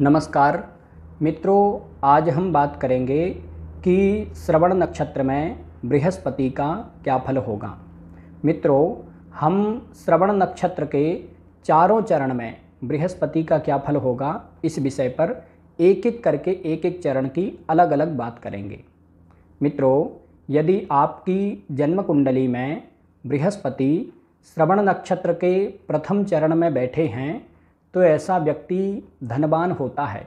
नमस्कार मित्रों आज हम बात करेंगे कि श्रवण नक्षत्र में बृहस्पति का क्या फल होगा मित्रों हम श्रवण नक्षत्र के चारों चरण में बृहस्पति का क्या फल होगा इस विषय पर एक एक करके एक एक चरण की अलग अलग बात करेंगे मित्रों यदि आपकी जन्म कुंडली में बृहस्पति श्रवण नक्षत्र के प्रथम चरण में बैठे हैं तो ऐसा व्यक्ति धनवान होता है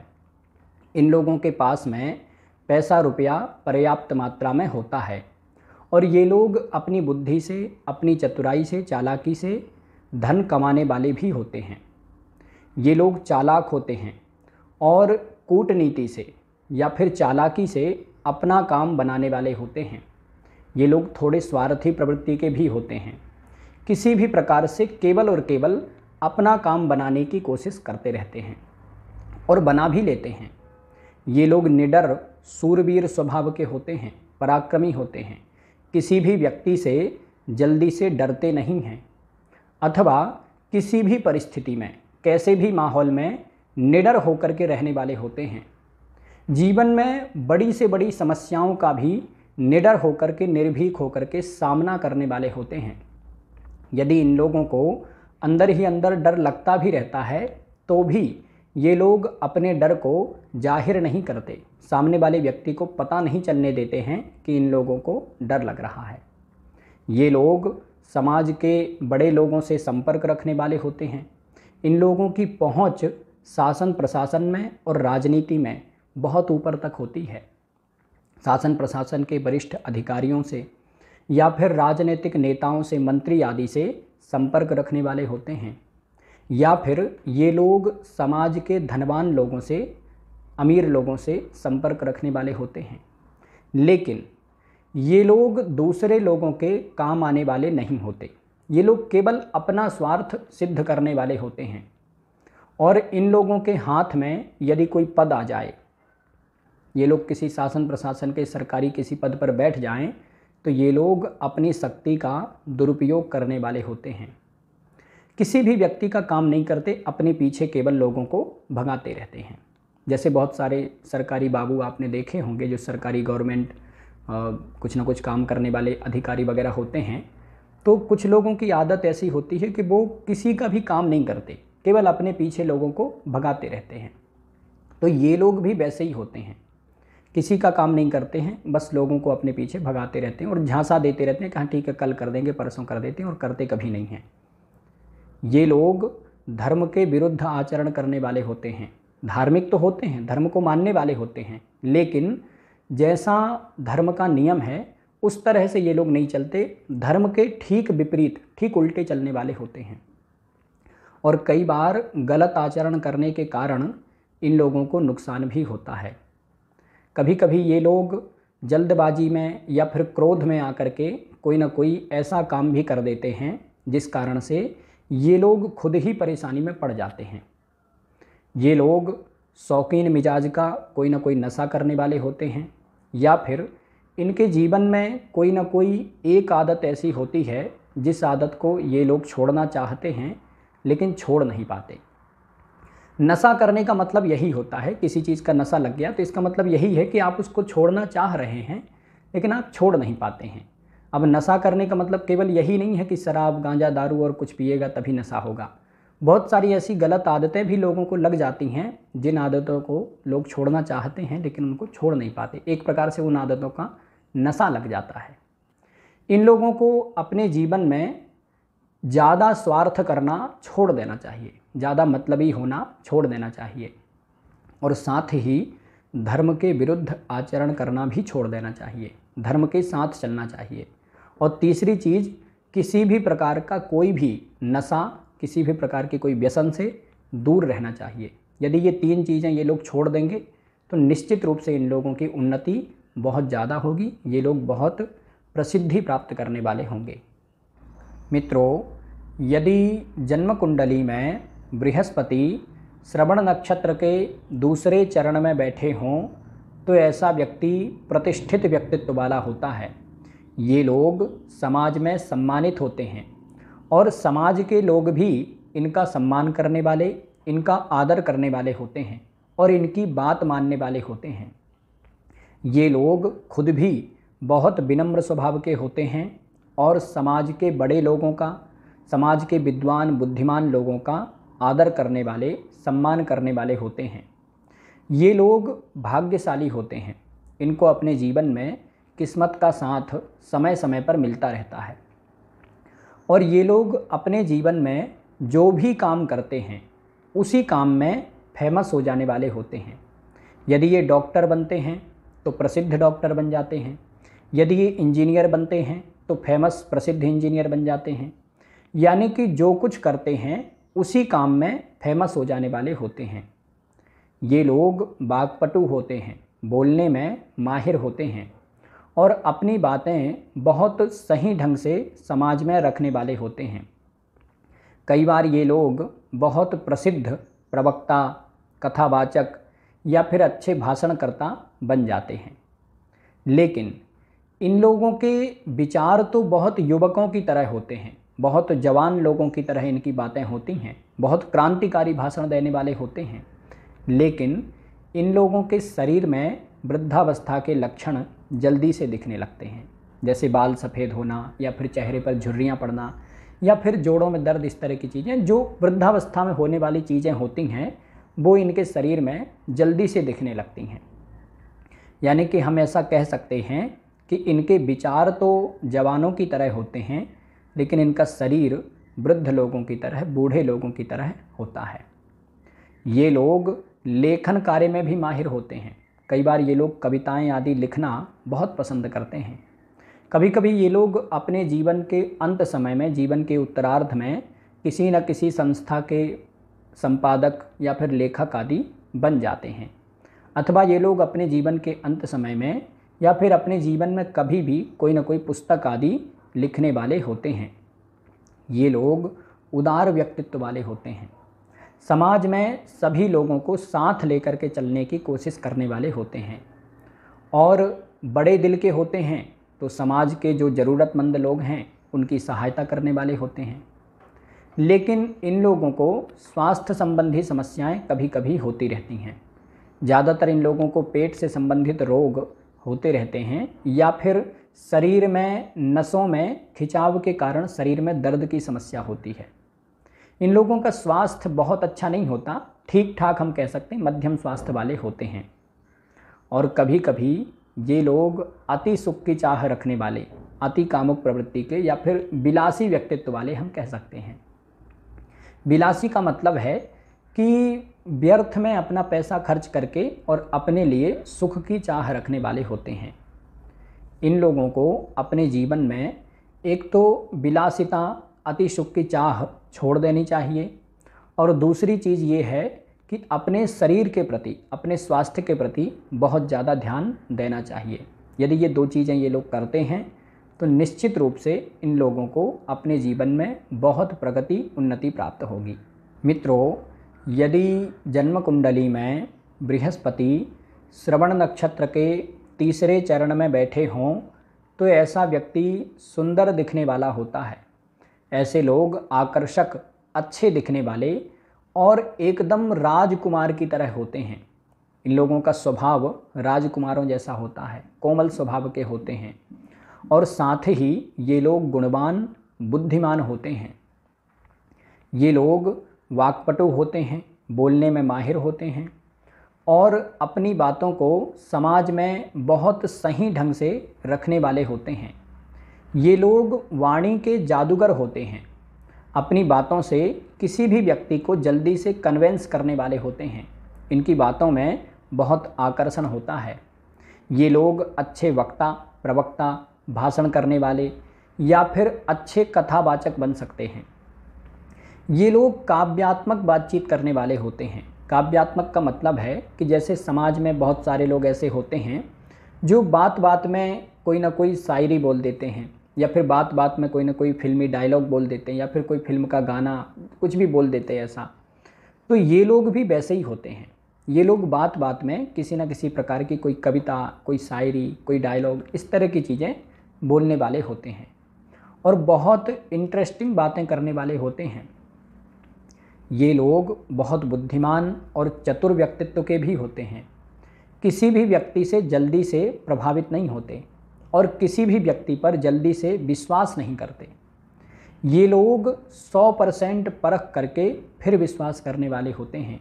इन लोगों के पास में पैसा रुपया पर्याप्त मात्रा में होता है और ये लोग अपनी बुद्धि से अपनी चतुराई से चालाकी से धन कमाने वाले भी होते हैं ये लोग चालाक होते हैं और कूटनीति से या फिर चालाकी से अपना काम बनाने वाले होते हैं ये लोग थोड़े स्वार्थी प्रवृत्ति के भी होते हैं किसी भी प्रकार से केवल और केवल अपना काम बनाने की कोशिश करते रहते हैं और बना भी लेते हैं ये लोग निडर सूरवीर स्वभाव के होते हैं पराक्रमी होते हैं किसी भी व्यक्ति से जल्दी से डरते नहीं हैं अथवा किसी भी परिस्थिति में कैसे भी माहौल में निडर होकर के रहने वाले होते हैं जीवन में बड़ी से बड़ी समस्याओं का भी निडर होकर के निर्भीक होकर के सामना करने वाले होते हैं यदि इन लोगों को अंदर ही अंदर डर लगता भी रहता है तो भी ये लोग अपने डर को जाहिर नहीं करते सामने वाले व्यक्ति को पता नहीं चलने देते हैं कि इन लोगों को डर लग रहा है ये लोग समाज के बड़े लोगों से संपर्क रखने वाले होते हैं इन लोगों की पहुंच शासन प्रशासन में और राजनीति में बहुत ऊपर तक होती है शासन प्रशासन के वरिष्ठ अधिकारियों से या फिर राजनीतिक नेताओं से मंत्री आदि से संपर्क रखने वाले होते हैं या फिर ये लोग समाज के धनवान लोगों से अमीर लोगों से संपर्क रखने वाले होते हैं लेकिन ये लोग दूसरे लोगों के काम आने वाले नहीं होते ये लोग केवल अपना स्वार्थ सिद्ध करने वाले होते हैं और इन लोगों के हाथ में यदि कोई पद आ जाए ये लोग किसी शासन प्रशासन के सरकारी किसी पद पर बैठ जाएं तो ये लोग अपनी शक्ति का दुरुपयोग करने वाले होते हैं किसी भी व्यक्ति का काम नहीं करते अपने पीछे केवल लोगों को भगाते रहते हैं जैसे बहुत सारे सरकारी बाबू आपने देखे होंगे जो सरकारी गवर्नमेंट कुछ ना कुछ काम करने वाले अधिकारी वगैरह होते हैं तो कुछ लोगों की आदत ऐसी होती है कि वो किसी का भी काम नहीं करते केवल अपने पीछे लोगों को भगाते रहते हैं तो ये लोग भी वैसे ही होते हैं किसी का काम नहीं करते हैं बस लोगों को अपने पीछे भगाते रहते हैं और झांसा देते रहते हैं कहाँ ठीक है कल कर देंगे परसों कर देते हैं और करते कभी नहीं हैं ये लोग धर्म के विरुद्ध आचरण करने वाले होते हैं धार्मिक तो होते हैं धर्म को मानने वाले होते हैं लेकिन जैसा धर्म का नियम है उस तरह से ये लोग नहीं चलते धर्म के ठीक विपरीत ठीक उल्टे चलने वाले होते हैं और कई बार गलत आचरण करने के कारण इन लोगों को नुकसान भी होता है कभी कभी ये लोग जल्दबाजी में या फिर क्रोध में आकर के कोई ना कोई ऐसा काम भी कर देते हैं जिस कारण से ये लोग खुद ही परेशानी में पड़ जाते हैं ये लोग शौकीन मिजाज का कोई ना कोई नशा करने वाले होते हैं या फिर इनके जीवन में कोई ना कोई एक आदत ऐसी होती है जिस आदत को ये लोग छोड़ना चाहते हैं लेकिन छोड़ नहीं पाते नशा करने का मतलब यही होता है किसी चीज़ का नशा लग गया तो इसका मतलब यही है कि आप उसको छोड़ना चाह रहे हैं लेकिन आप छोड़ नहीं पाते हैं अब नशा करने का मतलब केवल यही नहीं है कि शराब गांजा दारू और कुछ पिएगा तभी नशा होगा बहुत सारी ऐसी गलत आदतें भी लोगों को लग जाती हैं जिन आदतों को लोग छोड़ना चाहते हैं लेकिन उनको छोड़ नहीं पाते एक प्रकार से उन आदतों का नशा लग जाता है इन लोगों को अपने जीवन में ज़्यादा स्वार्थ करना छोड़ देना चाहिए ज़्यादा मतलबी होना छोड़ देना चाहिए और साथ ही धर्म के विरुद्ध आचरण करना भी छोड़ देना चाहिए धर्म के साथ चलना चाहिए और तीसरी चीज़ किसी भी प्रकार का कोई भी नशा किसी भी प्रकार के कोई व्यसन से दूर रहना चाहिए यदि ये तीन चीज़ें ये लोग छोड़ देंगे तो निश्चित रूप से इन लोगों की उन्नति बहुत ज़्यादा होगी ये लोग बहुत प्रसिद्धि प्राप्त करने वाले होंगे मित्रों यदि जन्म कुंडली में बृहस्पति श्रवण नक्षत्र के दूसरे चरण में बैठे हों तो ऐसा व्यक्ति प्रतिष्ठित व्यक्तित्व वाला होता है ये लोग समाज में सम्मानित होते हैं और समाज के लोग भी इनका सम्मान करने वाले इनका आदर करने वाले होते हैं और इनकी बात मानने वाले होते हैं ये लोग खुद भी बहुत विनम्र स्वभाव के होते हैं और समाज के बड़े लोगों का समाज के विद्वान बुद्धिमान लोगों का आदर करने वाले सम्मान करने वाले होते हैं ये लोग भाग्यशाली होते हैं इनको अपने जीवन में किस्मत का साथ समय समय पर मिलता रहता है और ये लोग अपने जीवन में जो भी काम करते हैं उसी काम में फेमस हो जाने वाले होते हैं यदि ये डॉक्टर बनते हैं तो प्रसिद्ध डॉक्टर बन जाते हैं यदि ये इंजीनियर बनते हैं तो फेमस प्रसिद्ध इंजीनियर बन जाते हैं यानी कि जो कुछ करते हैं उसी काम में फेमस हो जाने वाले होते हैं ये लोग बागपटु होते हैं बोलने में माहिर होते हैं और अपनी बातें बहुत सही ढंग से समाज में रखने वाले होते हैं कई बार ये लोग बहुत प्रसिद्ध प्रवक्ता कथावाचक या फिर अच्छे भाषणकर्ता बन जाते हैं लेकिन इन लोगों के विचार तो बहुत युवकों की तरह होते हैं बहुत जवान लोगों की तरह इनकी बातें होती हैं बहुत क्रांतिकारी भाषण देने वाले होते हैं लेकिन इन लोगों के शरीर में वृद्धावस्था के लक्षण जल्दी से दिखने लगते हैं जैसे बाल सफ़ेद होना या फिर चेहरे पर झुर्रियाँ पड़ना या फिर जोड़ों में दर्द इस तरह की चीज़ें जो वृद्धावस्था में होने वाली चीज़ें होती हैं वो इनके शरीर में जल्दी से दिखने लगती हैं यानी कि हम ऐसा कह सकते हैं कि इनके विचार तो जवानों की तरह होते हैं लेकिन इनका शरीर वृद्ध लोगों की तरह बूढ़े लोगों की तरह होता है ये लोग लेखन कार्य में भी माहिर होते हैं कई बार ये लोग कविताएं आदि लिखना बहुत पसंद करते हैं कभी कभी ये लोग अपने जीवन के अंत समय में जीवन के उत्तरार्ध में किसी न किसी संस्था के संपादक या फिर लेखक आदि बन जाते हैं अथवा ये लोग अपने जीवन के अंत समय में या फिर अपने जीवन में कभी भी कोई ना कोई पुस्तक आदि लिखने वाले होते हैं ये लोग उदार व्यक्तित्व वाले होते हैं समाज में सभी लोगों को साथ लेकर के चलने की कोशिश करने वाले होते हैं और बड़े दिल के होते हैं तो समाज के जो ज़रूरतमंद लोग हैं उनकी सहायता करने वाले होते हैं लेकिन इन लोगों को स्वास्थ्य संबंधी समस्याएं कभी कभी होती रहती हैं ज़्यादातर इन लोगों को पेट से संबंधित रोग होते रहते हैं या फिर शरीर में नसों में खिंचाव के कारण शरीर में दर्द की समस्या होती है इन लोगों का स्वास्थ्य बहुत अच्छा नहीं होता ठीक ठाक हम कह सकते हैं मध्यम स्वास्थ्य वाले होते हैं और कभी कभी ये लोग अति सुख की चाह रखने वाले अति कामुक प्रवृत्ति के या फिर विलासी व्यक्तित्व वाले हम कह सकते हैं विलासी का मतलब है कि व्यर्थ में अपना पैसा खर्च करके और अपने लिए सुख की चाह रखने वाले होते हैं इन लोगों को अपने जीवन में एक तो विलासिता अति सुख की चाह छोड़ देनी चाहिए और दूसरी चीज़ ये है कि अपने शरीर के प्रति अपने स्वास्थ्य के प्रति बहुत ज़्यादा ध्यान देना चाहिए यदि ये दो चीज़ें ये लोग करते हैं तो निश्चित रूप से इन लोगों को अपने जीवन में बहुत प्रगति उन्नति प्राप्त होगी मित्रों यदि जन्म कुंडली में बृहस्पति श्रवण नक्षत्र के तीसरे चरण में बैठे हों तो ऐसा व्यक्ति सुंदर दिखने वाला होता है ऐसे लोग आकर्षक अच्छे दिखने वाले और एकदम राजकुमार की तरह होते हैं इन लोगों का स्वभाव राजकुमारों जैसा होता है कोमल स्वभाव के होते हैं और साथ ही ये लोग गुणवान बुद्धिमान होते हैं ये लोग वाकपटु होते हैं बोलने में माहिर होते हैं और अपनी बातों को समाज में बहुत सही ढंग से रखने वाले होते हैं ये लोग वाणी के जादूगर होते हैं अपनी बातों से किसी भी व्यक्ति को जल्दी से कन्वेंस करने वाले होते हैं इनकी बातों में बहुत आकर्षण होता है ये लोग अच्छे वक्ता प्रवक्ता भाषण करने वाले या फिर अच्छे कथावाचक बन सकते हैं ये लोग काव्यात्मक बातचीत करने वाले होते हैं काव्यात्मक का मतलब है कि जैसे समाज में बहुत सारे लोग ऐसे होते हैं जो बात बात में कोई ना कोई शायरी बोल देते हैं या फिर बात बात में कोई ना कोई फिल्मी डायलॉग बोल देते हैं या फिर कोई फिल्म का गाना कुछ भी बोल देते हैं ऐसा तो ये लोग भी वैसे ही होते हैं ये लोग बात बात में किसी ना किसी प्रकार की कोई कविता कोई शायरी कोई डायलॉग इस तरह की चीज़ें बोलने वाले होते हैं और बहुत इंटरेस्टिंग बातें करने वाले होते हैं ये लोग बहुत बुद्धिमान और चतुर व्यक्तित्व के भी होते हैं किसी भी व्यक्ति से जल्दी से प्रभावित नहीं होते और किसी भी व्यक्ति पर जल्दी से विश्वास नहीं करते ये लोग 100 परसेंट परख करके फिर विश्वास करने वाले होते हैं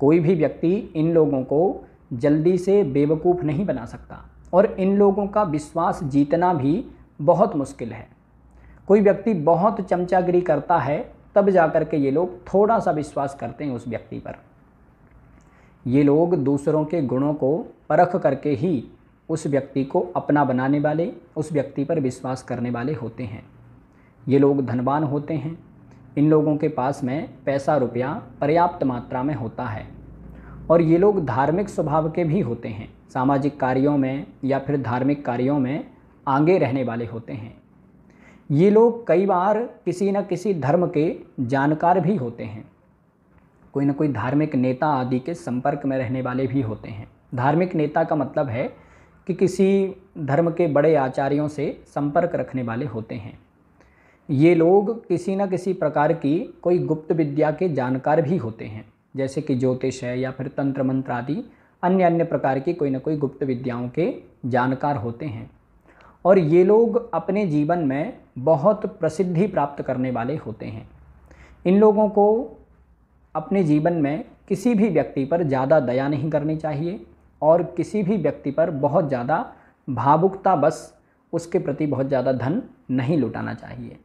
कोई भी व्यक्ति इन लोगों को जल्दी से बेवकूफ़ नहीं बना सकता और इन लोगों का विश्वास जीतना भी बहुत मुश्किल है कोई व्यक्ति बहुत चमचागिरी करता है तब जा कर के ये लोग थोड़ा सा विश्वास करते हैं उस व्यक्ति पर ये लोग दूसरों के गुणों को परख करके ही उस व्यक्ति को अपना बनाने वाले उस व्यक्ति पर विश्वास करने वाले होते हैं ये लोग धनवान होते हैं इन लोगों के पास में पैसा रुपया पर्याप्त मात्रा में होता है और ये लोग धार्मिक स्वभाव के भी होते हैं सामाजिक कार्यों में या फिर धार्मिक कार्यों में आगे रहने वाले होते हैं ये लोग कई बार किसी न किसी धर्म के जानकार भी होते हैं कोई ना कोई धार्मिक नेता आदि के संपर्क में रहने वाले भी होते हैं धार्मिक नेता का मतलब है कि किसी धर्म के बड़े आचार्यों से संपर्क रखने वाले होते हैं ये लोग किसी न किसी प्रकार की कोई गुप्त विद्या के जानकार भी होते हैं जैसे कि ज्योतिष है या फिर तंत्र मंत्र आदि अन्य अन्य प्रकार की कोई ना कोई गुप्त विद्याओं के जानकार होते हैं और ये लोग अपने जीवन में बहुत प्रसिद्धि प्राप्त करने वाले होते हैं इन लोगों को अपने जीवन में किसी भी व्यक्ति पर ज़्यादा दया नहीं करनी चाहिए और किसी भी व्यक्ति पर बहुत ज़्यादा भावुकता बस उसके प्रति बहुत ज़्यादा धन नहीं लुटाना चाहिए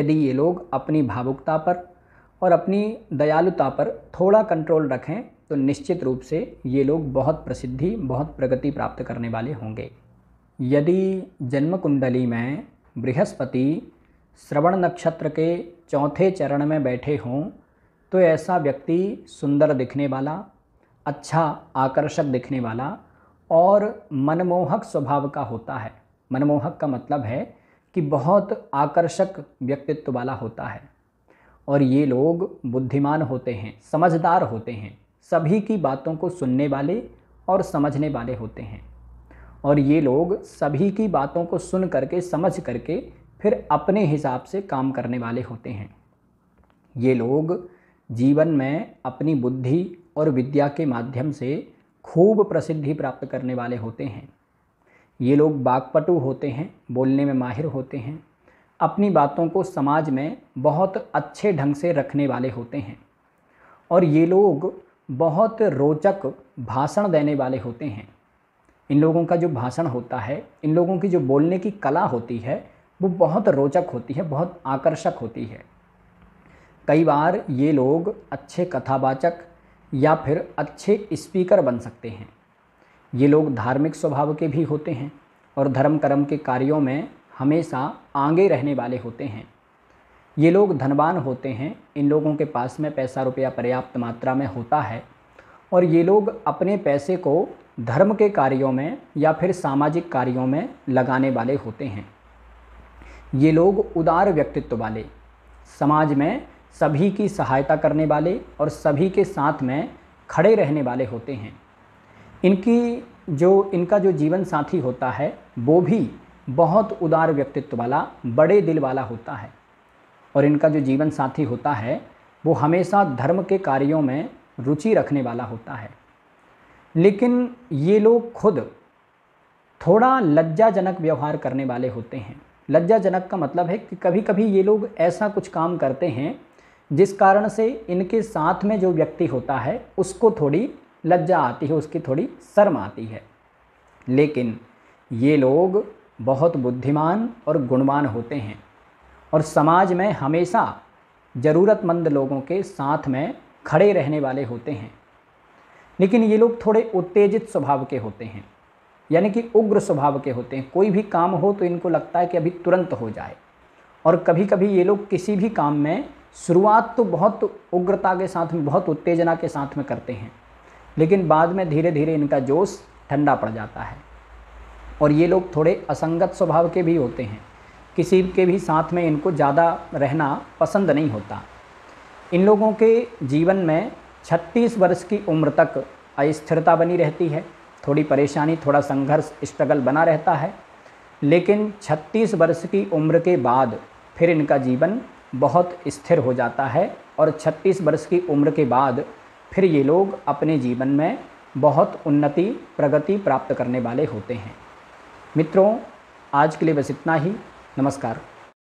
यदि ये लोग अपनी भावुकता पर और अपनी दयालुता पर थोड़ा कंट्रोल रखें तो निश्चित रूप से ये लोग बहुत प्रसिद्धि बहुत प्रगति प्राप्त करने वाले होंगे यदि जन्म कुंडली में बृहस्पति श्रवण नक्षत्र के चौथे चरण में बैठे हों तो ऐसा व्यक्ति सुंदर दिखने वाला अच्छा आकर्षक दिखने वाला और मनमोहक स्वभाव का होता है मनमोहक का मतलब है कि बहुत आकर्षक व्यक्तित्व वाला होता है और ये लोग बुद्धिमान होते हैं समझदार होते हैं सभी की बातों को सुनने वाले और समझने वाले होते हैं और ये लोग सभी की बातों को सुन करके समझ करके फिर अपने हिसाब से काम करने वाले होते हैं ये लोग जीवन में अपनी बुद्धि और विद्या के माध्यम से खूब प्रसिद्धि प्राप्त करने वाले होते हैं ये लोग बागपटु होते हैं बोलने में माहिर होते हैं अपनी बातों को समाज में बहुत अच्छे ढंग से रखने वाले होते हैं और ये लोग बहुत रोचक भाषण देने वाले होते हैं इन लोगों का जो भाषण होता है इन लोगों की जो बोलने की कला होती है वो बहुत रोचक होती है बहुत आकर्षक होती है कई बार ये लोग अच्छे कथावाचक या फिर अच्छे स्पीकर बन सकते हैं ये लोग धार्मिक स्वभाव के भी होते हैं और धर्म कर्म के कार्यों में हमेशा आगे रहने वाले होते हैं ये लोग धनवान होते हैं इन लोगों के पास में पैसा रुपया पर्याप्त मात्रा में होता है और ये लोग अपने पैसे को धर्म के कार्यों में या फिर सामाजिक कार्यों में लगाने वाले होते हैं ये लोग उदार व्यक्तित्व वाले समाज में सभी की सहायता करने वाले और सभी के साथ में खड़े रहने वाले होते हैं इनकी जो इनका जो जीवन साथी होता है वो भी बहुत उदार व्यक्तित्व वाला बड़े दिल वाला होता है और इनका जो जीवन साथी होता है वो हमेशा धर्म के कार्यों में रुचि रखने वाला होता है लेकिन ये लोग खुद थोड़ा लज्जाजनक व्यवहार करने वाले होते हैं लज्जाजनक का मतलब है कि कभी कभी ये लोग ऐसा कुछ काम करते हैं जिस कारण से इनके साथ में जो व्यक्ति होता है उसको थोड़ी लज्जा आती है उसकी थोड़ी शर्म आती है लेकिन ये लोग बहुत बुद्धिमान और गुणवान होते हैं और समाज में हमेशा ज़रूरतमंद लोगों के साथ में खड़े रहने वाले होते हैं लेकिन ये लोग थोड़े उत्तेजित स्वभाव के होते हैं यानी कि उग्र स्वभाव के होते हैं कोई भी काम हो तो इनको लगता है कि अभी तुरंत हो जाए और कभी कभी ये लोग किसी भी काम में शुरुआत तो बहुत उग्रता के साथ में बहुत उत्तेजना के साथ में करते हैं लेकिन बाद में धीरे धीरे इनका जोश ठंडा पड़ जाता है और ये लोग थोड़े असंगत स्वभाव के भी होते हैं किसी के भी साथ में इनको ज़्यादा रहना पसंद नहीं होता इन लोगों के जीवन में छत्तीस वर्ष की उम्र तक अस्थिरता बनी रहती है थोड़ी परेशानी थोड़ा संघर्ष स्ट्रगल बना रहता है लेकिन 36 वर्ष की उम्र के बाद फिर इनका जीवन बहुत स्थिर हो जाता है और 36 वर्ष की उम्र के बाद फिर ये लोग अपने जीवन में बहुत उन्नति प्रगति प्राप्त करने वाले होते हैं मित्रों आज के लिए बस इतना ही नमस्कार